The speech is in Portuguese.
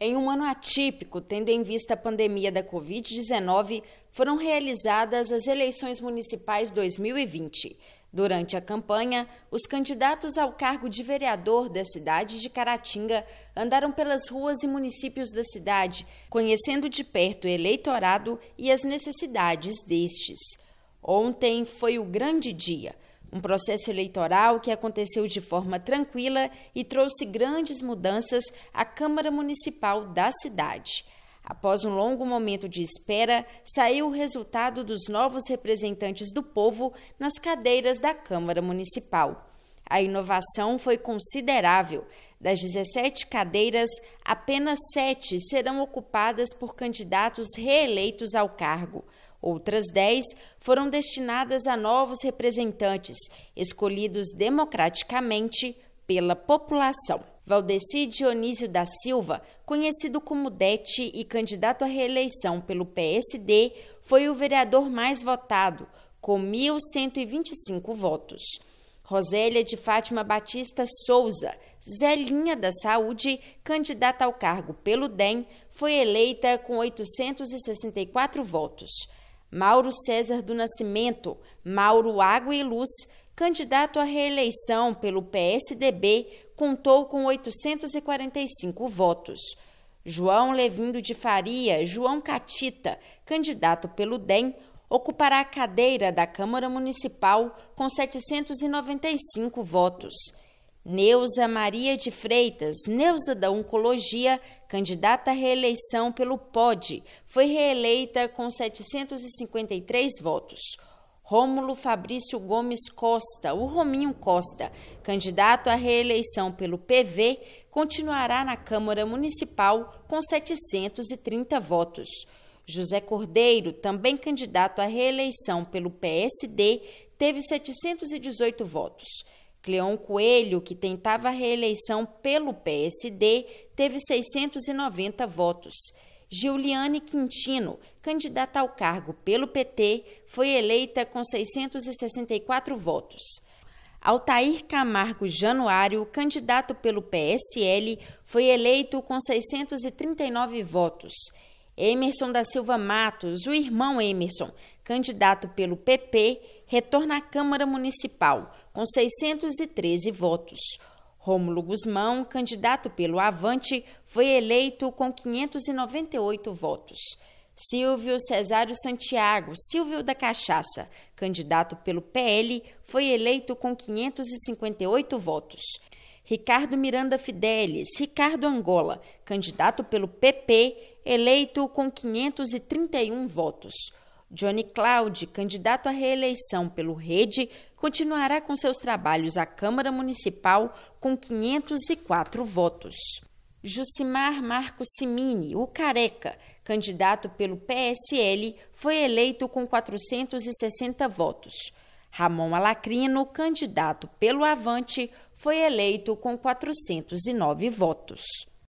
Em um ano atípico, tendo em vista a pandemia da Covid-19, foram realizadas as eleições municipais 2020. Durante a campanha, os candidatos ao cargo de vereador da cidade de Caratinga andaram pelas ruas e municípios da cidade, conhecendo de perto o eleitorado e as necessidades destes. Ontem foi o grande dia. Um processo eleitoral que aconteceu de forma tranquila e trouxe grandes mudanças à Câmara Municipal da cidade. Após um longo momento de espera, saiu o resultado dos novos representantes do povo nas cadeiras da Câmara Municipal. A inovação foi considerável. Das 17 cadeiras, apenas 7 serão ocupadas por candidatos reeleitos ao cargo. Outras 10 foram destinadas a novos representantes, escolhidos democraticamente pela população. Valdeci Dionísio da Silva, conhecido como Dete e candidato à reeleição pelo PSD, foi o vereador mais votado, com 1.125 votos. Rosélia de Fátima Batista Souza, Zelinha da Saúde, candidata ao cargo pelo DEM, foi eleita com 864 votos. Mauro César do Nascimento, Mauro Água e Luz, candidato à reeleição pelo PSDB, contou com 845 votos. João Levindo de Faria, João Catita, candidato pelo DEM, ocupará a cadeira da Câmara Municipal com 795 votos. Neuza Maria de Freitas, Neuza da Oncologia, candidata à reeleição pelo POD, foi reeleita com 753 votos. Rômulo Fabrício Gomes Costa, o Rominho Costa, candidato à reeleição pelo PV, continuará na Câmara Municipal com 730 votos. José Cordeiro, também candidato à reeleição pelo PSD, teve 718 votos. Cleon Coelho, que tentava a reeleição pelo PSD, teve 690 votos. Giuliane Quintino, candidata ao cargo pelo PT, foi eleita com 664 votos. Altair Camargo Januário, candidato pelo PSL, foi eleito com 639 votos. Emerson da Silva Matos, o irmão Emerson, candidato pelo PP, retorna à Câmara Municipal com 613 votos. Rômulo Guzmão, candidato pelo Avante, foi eleito com 598 votos. Silvio Cesário Santiago, Silvio da Cachaça, candidato pelo PL, foi eleito com 558 votos. Ricardo Miranda Fidelis, Ricardo Angola, candidato pelo PP, eleito com 531 votos. Johnny Cloud, candidato à reeleição pelo Rede, continuará com seus trabalhos à Câmara Municipal com 504 votos. Jucimar Marco Simini, o Careca, candidato pelo PSL, foi eleito com 460 votos. Ramon Alacrino, candidato pelo Avante, foi eleito com 409 votos.